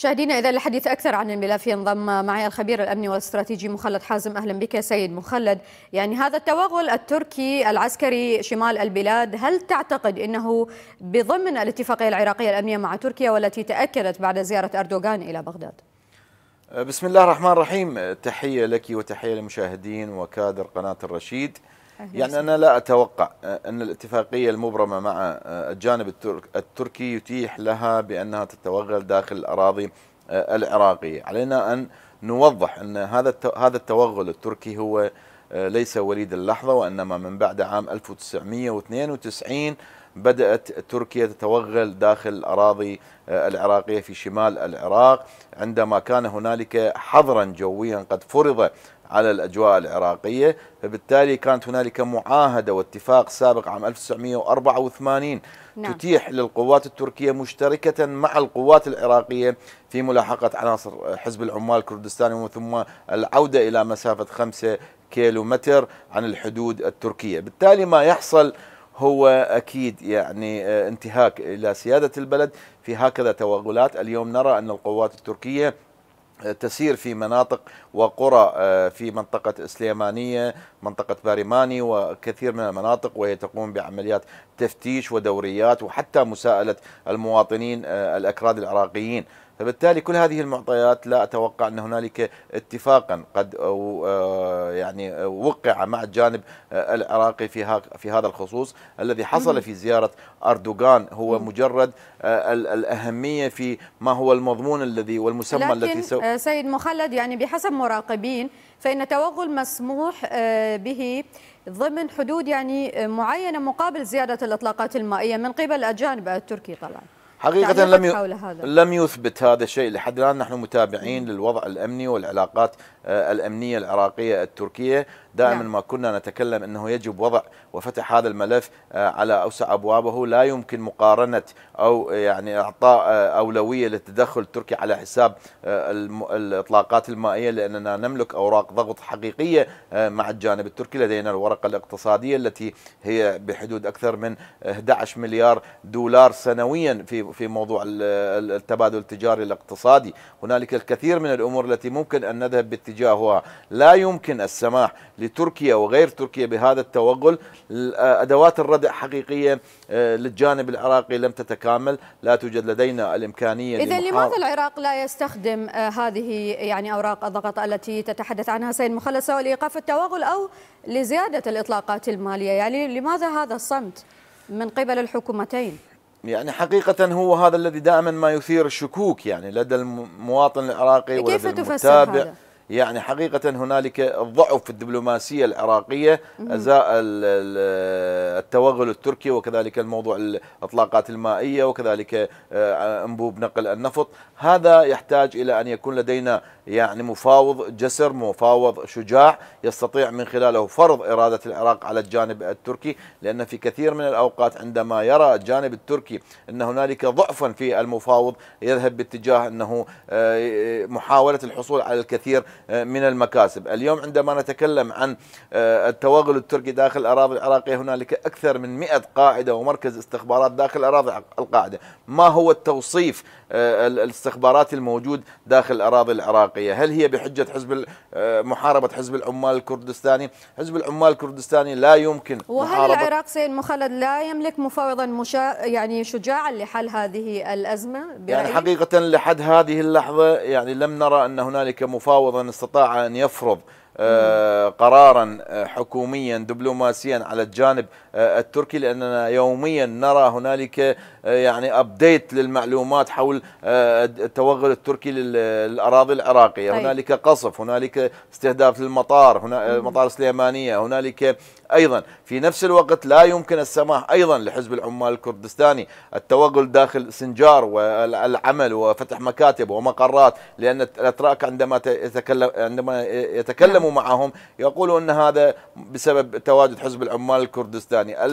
مشاهدينا اذا الحديث اكثر عن الملف ينضم معي الخبير الامني والاستراتيجي مخلد حازم اهلا بك سيد مخلد يعني هذا التوغل التركي العسكري شمال البلاد هل تعتقد انه بضمن الاتفاقيه العراقيه الامنيه مع تركيا والتي تاكدت بعد زياره اردوغان الى بغداد بسم الله الرحمن الرحيم تحيه لك وتحيه للمشاهدين وكادر قناه الرشيد يعني أنا لا أتوقع آه، أن الاتفاقية المبرمة مع آه، الجانب التركي يتيح لها بأنها تتوغل داخل الأراضي آه، العراقية علينا أن نوضح أن هذا هذا التوغل التركي هو ليس وليد اللحظة وإنما من بعد عام 1992 بدأت تركيا تتوغل داخل الأراضي العراقية في شمال العراق عندما كان هنالك حظرا جويا قد فرض على الأجواء العراقية فبالتالي كانت هنالك معاهدة واتفاق سابق عام 1984 نعم. تتيح للقوات التركية مشتركة مع القوات العراقية في ملاحقة عناصر حزب العمال الكردستاني ومن ثم العودة إلى مسافة 5 كيلومتر عن الحدود التركية بالتالي ما يحصل هو اكيد يعني آه، انتهاك الى سياده البلد في هكذا توغلات، اليوم نرى ان القوات التركيه تسير في مناطق وقرى آه، في منطقة سليمانية منطقة باريماني وكثير من المناطق وهي تقوم بعمليات تفتيش ودوريات وحتى مساءلة المواطنين آه، الأكراد العراقيين فبالتالي كل هذه المعطيات لا اتوقع ان هنالك اتفاقا قد آه، يعني آه، وقع مع الجانب آه، العراقي في في هذا الخصوص الذي حصل في زياره اردوغان هو مجرد الاهميه في ما هو المضمون الذي والمسمى الذي سو... سيد مخلد يعني بحسب مراقبين فان توغل مسموح به ضمن حدود يعني معينه مقابل زياده الاطلاقات المائيه من قبل الاجانب التركي طبعا حقيقة لم لم يثبت هذا الشيء لحد الآن نحن متابعين للوضع الأمني والعلاقات آه، الأمنية العراقية التركية دائما نعم. ما كنا نتكلم أنه يجب وضع وفتح هذا الملف آه، على أوسع أبوابه لا يمكن مقارنة أو يعني إعطاء آه، أولوية للتدخل التركي على حساب آه، الإطلاقات المائية لأننا نملك أوراق ضغط حقيقية مع الجانب التركي لدينا الورقة الاقتصادية التي هي بحدود أكثر من 11 مليار دولار سنويا في في موضوع التبادل التجاري الاقتصادي هنالك الكثير من الأمور التي ممكن أن نذهب باتجاهها لا يمكن السماح لتركيا وغير تركيا بهذا التوغل أدوات الردع حقيقية آه، للجانب العراقي لم تتكامل لا توجد لدينا الإمكانية إذا لماذا العراق لا يستخدم آه، هذه يعني أوراق الضغط التي تتحدث عنها سيد مخلصة لإيقاف التوغل أو لزيادة الإطلاقات المالية يعني لماذا هذا الصمت من قبل الحكومتين؟ يعني حقيقة هو هذا الذي دائما ما يثير الشكوك يعني لدى المواطن العراقي ولدى المتابع هذا؟ يعني حقيقة هنالك ضعف في الدبلوماسية العراقية أزاء التوغل التركي وكذلك الموضوع الإطلاقات المائية وكذلك آه، أنبوب نقل النفط هذا يحتاج إلى أن يكون لدينا يعني مفاوض جسر مفاوض شجاع يستطيع من خلاله فرض إرادة العراق على الجانب التركي لأن في كثير من الأوقات عندما يرى الجانب التركي أن هنالك ضعفا في المفاوض يذهب باتجاه أنه آه، محاولة الحصول على الكثير من المكاسب اليوم عندما نتكلم عن آه، التوغل التركي داخل الأراضي العراقية هنالك أكثر من 100 قاعدة ومركز استخبارات داخل الأراضي القاعدة ما هو التوصيف آه، الاستخبارات الموجود داخل الأراضي العراقية هل هي بحجة حزب آه، محاربة حزب العمال الكردستاني حزب العمال الكردستاني لا يمكن وهل العراق سيد مخلد لا يملك مفاوضا مشا... يعني شجاعا لحل هذه الأزمة يعني برأيك؟ يعني حقيقة لحد هذه اللحظة يعني لم نرى أن هنالك مفاوضا من استطاع أن يفرض آه، قرارا آه، حكوميا دبلوماسيا على الجانب آه، التركي لاننا يوميا نرى هنالك يعني ابديت للمعلومات حول التوغل التركي للاراضي العراقيه، طيب. هنالك قصف، هنالك استهداف للمطار، هنا مطار سليمانيه، هنالك أيضا في نفس الوقت لا يمكن السماح أيضا لحزب العمال الكردستاني التوغل داخل سنجار والعمل وفتح مكاتب ومقرات لأن الأتراك عندما يتكلم عندما يتكلموا نعم. معهم يقولوا أن هذا بسبب تواجد حزب العمال الكردستاني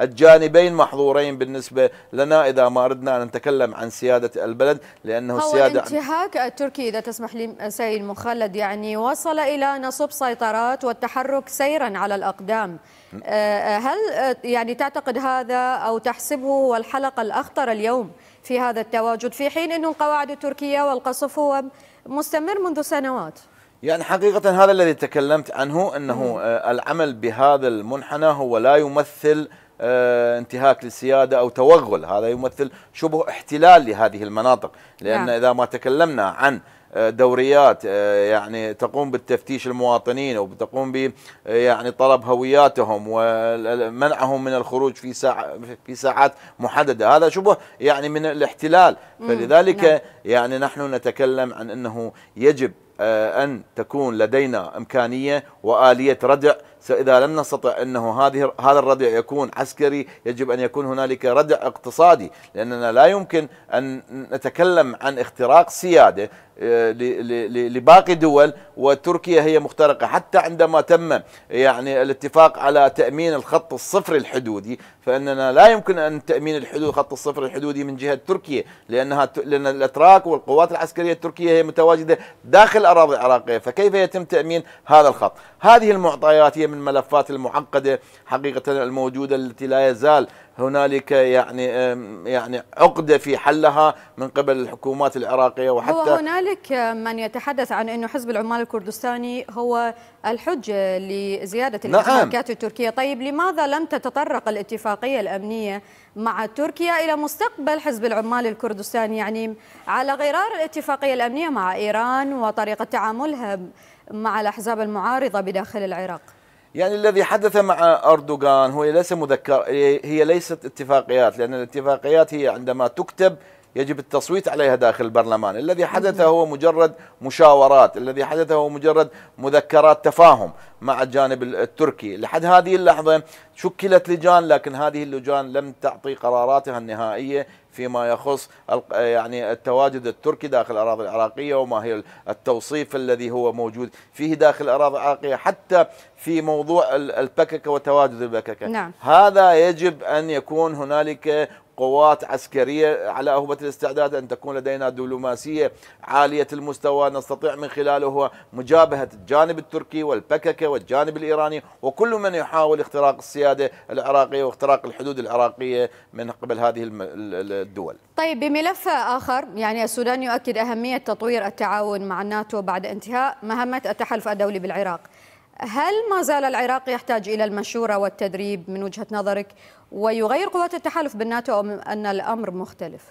الجانبين محظورين بالنسبة لنا إذا ما أردنا أن نتكلم عن سيادة البلد لأنه السيادة الانتهاك التركي إذا تسمح لي سيد مخلد يعني وصل إلى نصب سيطرات والتحرك سيرا على الأقدام آه، آه، هل آه، يعني تعتقد هذا أو تحسبه هو الحلقة الأخطر اليوم في هذا التواجد في حين انه القواعد التركية والقصف هو مستمر منذ سنوات يعني حقيقة هذا الذي تكلمت عنه أنه العمل بهذا المنحنى هو لا يمثل انتهاك للسيادة أو توغل هذا يمثل شبه احتلال لهذه المناطق لأن نعم. إذا ما تكلمنا عن دوريات آه، يعني تقوم بالتفتيش المواطنين وتقوم ب آه، يعني طلب هوياتهم ومنعهم من الخروج في ساعة في ساعات محدده هذا شبه يعني من الاحتلال فلذلك نعم. يعني نحن نتكلم عن انه يجب آه، أن تكون لدينا إمكانية وآلية ردع إذا لم نستطع أنه هذه هذا الردع يكون عسكري يجب أن يكون هنالك ردع اقتصادي لأننا لا يمكن أن نتكلم عن اختراق سيادة آه، لباقي دول وتركيا هي مخترقة حتى عندما تم يعني الاتفاق على تأمين الخط الصفري الحدودي فإننا لا يمكن أن تأمين الحدود خط الصفر الحدودي من جهة تركيا لأنها لأن الأتراك والقوات العسكرية التركية هي متواجدة داخل الأراضي العراقية فكيف يتم تأمين هذا الخط هذه المعطيات هي من الملفات المعقدة حقيقة الموجودة التي لا يزال هنالك يعني يعني عقده في حلها من قبل الحكومات العراقيه وحتى هو هنالك من يتحدث عن انه حزب العمال الكردستاني هو الحجه لزياده الاشتباكات نعم. التركيه، طيب لماذا لم تتطرق الاتفاقيه الامنيه مع تركيا الى مستقبل حزب العمال الكردستاني يعني على غرار الاتفاقيه الامنيه مع ايران وطريقه تعاملها مع الاحزاب المعارضه بداخل العراق؟ يعني الذي حدث مع أردوغان هو ليس مذكر هي ليست اتفاقيات لأن الاتفاقيات هي عندما تكتب يجب التصويت عليها داخل البرلمان الذي حدث هو مجرد مشاورات الذي حدث هو مجرد مذكرات تفاهم مع الجانب التركي لحد هذه اللحظة شكلت لجان لكن هذه اللجان لم تعطي قراراتها النهائية فيما يخص يعني التواجد التركي داخل الأراضي العراقية وما هي التوصيف الذي هو موجود فيه داخل الأراضي العراقية حتى في موضوع البككة وتواجد البككة نعم. هذا يجب أن يكون هنالك قوات عسكرية على أهبة الاستعداد أن تكون لدينا دبلوماسية عالية المستوى نستطيع من خلاله مجابهة الجانب التركي والبككة والجانب الإيراني وكل من يحاول اختراق السيادة العراقية واختراق الحدود العراقية من قبل هذه الدول طيب بملف آخر يعني السودان يؤكد أهمية تطوير التعاون مع الناتو بعد انتهاء مهمة التحالف الدولي بالعراق هل ما زال العراق يحتاج إلى المشورة والتدريب من وجهة نظرك ويغير قوات التحالف بالناتو أم أن الأمر مختلف؟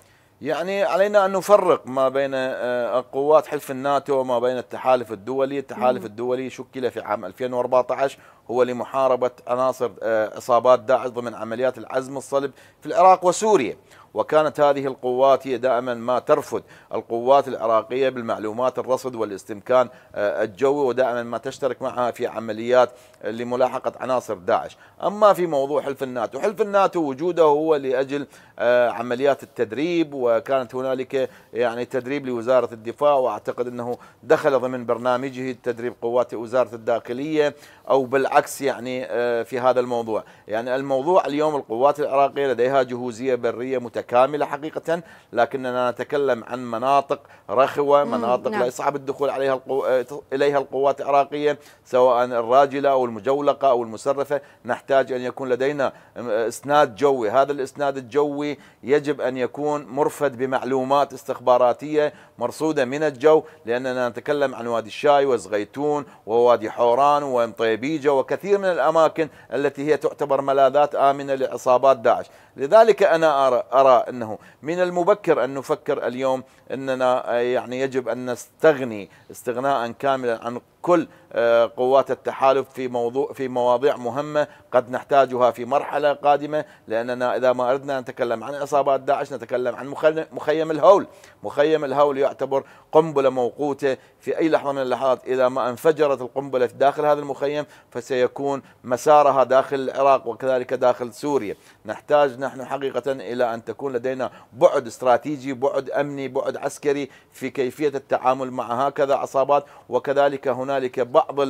يعني علينا أن نفرق ما بين آه، قوات حلف الناتو وما بين التحالف الدولي التحالف الدولي شكل في عام 2014 هو لمحاربة عناصر آه، إصابات داعش ضمن عمليات العزم الصلب في العراق وسوريا وكانت هذه القوات هي دائما ما ترفد القوات العراقية بالمعلومات الرصد والاستمكان آه، الجوي ودائما ما تشترك معها في عمليات لملاحقة عناصر داعش أما في موضوع حلف الناتو حلف الناتو وجوده هو لأجل آه، عمليات التدريب وكانت هنالك يعني تدريب لوزارة الدفاع وأعتقد أنه دخل ضمن برنامجه تدريب قوات وزارة الداخلية أو بالعكس يعني آه، في هذا الموضوع يعني الموضوع اليوم القوات العراقية لديها جهوزية برية متكاملة متكامله حقيقه لكننا نتكلم عن مناطق رخوه مناطق نعم. لا يصعب الدخول عليها القو... اليها القوات العراقيه سواء الراجله او المجولقه او المسرفه نحتاج ان يكون لدينا اسناد جوي هذا الاسناد الجوي يجب ان يكون مرفد بمعلومات استخباراتيه مرصوده من الجو لاننا نتكلم عن وادي الشاي وزغيتون ووادي حوران ومطيبيجه وكثير من الاماكن التي هي تعتبر ملاذات امنه لعصابات داعش لذلك انا ارى أنه من المبكر أن نفكر اليوم أننا يعني يجب أن نستغني استغناء كاملا عن كل آه، قوات التحالف في موضوع في مواضيع مهمه قد نحتاجها في مرحله قادمه لاننا اذا ما اردنا ان نتكلم عن اصابات داعش نتكلم عن مخيم الهول، مخيم الهول يعتبر قنبله موقوته في اي لحظه من اللحظات اذا ما انفجرت القنبله داخل هذا المخيم فسيكون مسارها داخل العراق وكذلك داخل سوريا، نحتاج نحن حقيقه الى ان تكون لدينا بعد استراتيجي، بعد امني، بعد عسكري في كيفيه التعامل مع هكذا عصابات وكذلك هناك هنالك بعض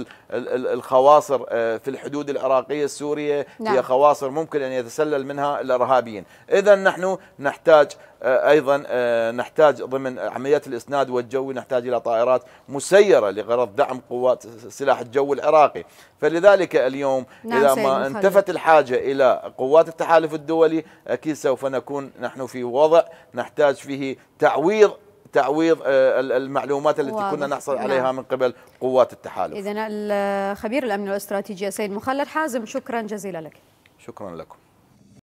الخواصر آه، في الحدود العراقية السورية نعم. هي خواصر ممكن أن يتسلل منها الإرهابيين إذا نحن نحتاج آه، ايضا آه، نحتاج ضمن عمليات الاسناد والجوي نحتاج الى طائرات مسيره لغرض دعم قوات سلاح الجو العراقي، فلذلك اليوم نعم اذا ما انتفت الحاجه الى قوات التحالف الدولي اكيد سوف نكون نحن في وضع نحتاج فيه تعويض تعويض آه، المعلومات التي كنا نحصل عليها نعم. من قبل قوات التحالف إذا خبير الأمن الاستراتيجي سيد مخلد حازم شكرا جزيلا لك شكرا لكم